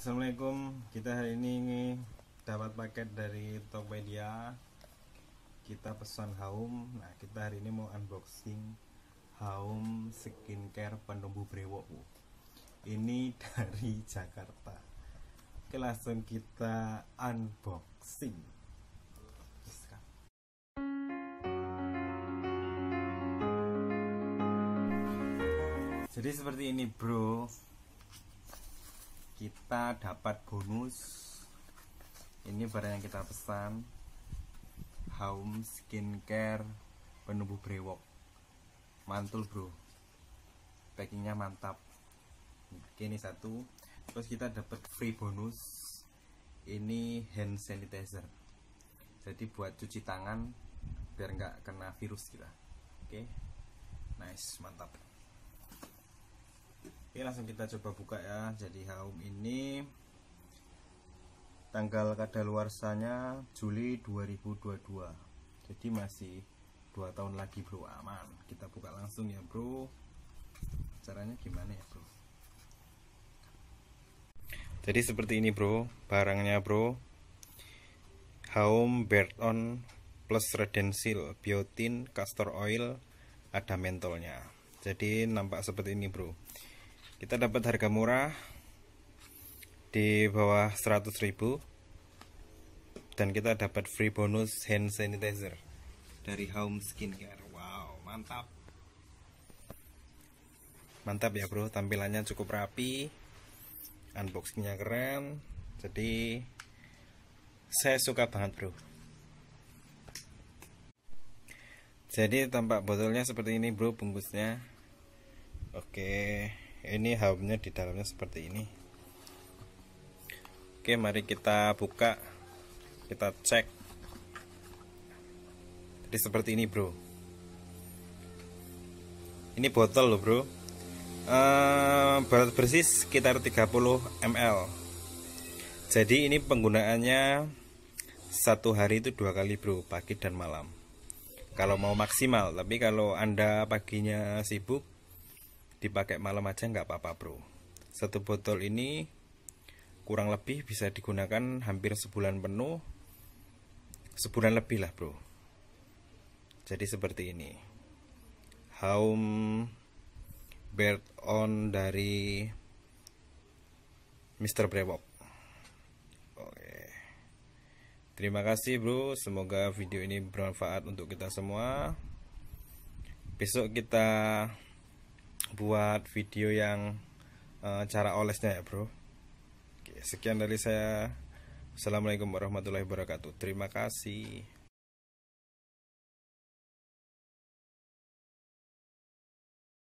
Assalamualaikum kita hari ini dapat paket dari Tokopedia kita pesan Haum nah kita hari ini mau unboxing Haum skincare penumbuh brewok ini dari Jakarta oke langsung kita unboxing Jadi seperti ini bro kita dapat bonus ini barang yang kita pesan Home Skincare penumbuh brewok mantul bro packingnya mantap Oke, ini satu terus kita dapat free bonus ini hand sanitizer jadi buat cuci tangan biar nggak kena virus kita oke nice mantap Oke langsung kita coba buka ya jadi haum ini tanggal kadaluarsanya Juli 2022 jadi masih 2 tahun lagi bro aman kita buka langsung ya bro caranya gimana ya bro jadi seperti ini bro barangnya bro Haum Berton plus Redensil Biotin Castor Oil ada mentolnya jadi nampak seperti ini bro kita dapat harga murah di bawah 100.000 dan kita dapat free bonus hand sanitizer dari Home Skincare wow mantap mantap ya bro tampilannya cukup rapi unboxingnya keren jadi saya suka banget bro jadi tampak botolnya seperti ini bro bungkusnya oke okay ini hubnya di dalamnya seperti ini oke mari kita buka kita cek jadi seperti ini bro ini botol loh bro ehm, berat bersih sekitar 30 ml jadi ini penggunaannya satu hari itu dua kali bro pagi dan malam kalau mau maksimal tapi kalau anda paginya sibuk dipakai malam aja nggak apa-apa bro satu botol ini kurang lebih bisa digunakan hampir sebulan penuh sebulan lebih lah bro jadi seperti ini Home Bird On dari Mr. Brewok Oke Terima kasih bro Semoga video ini bermanfaat untuk kita semua Besok kita buat video yang uh, cara olesnya ya bro Oke, sekian dari saya Assalamualaikum warahmatullahi wabarakatuh terima kasih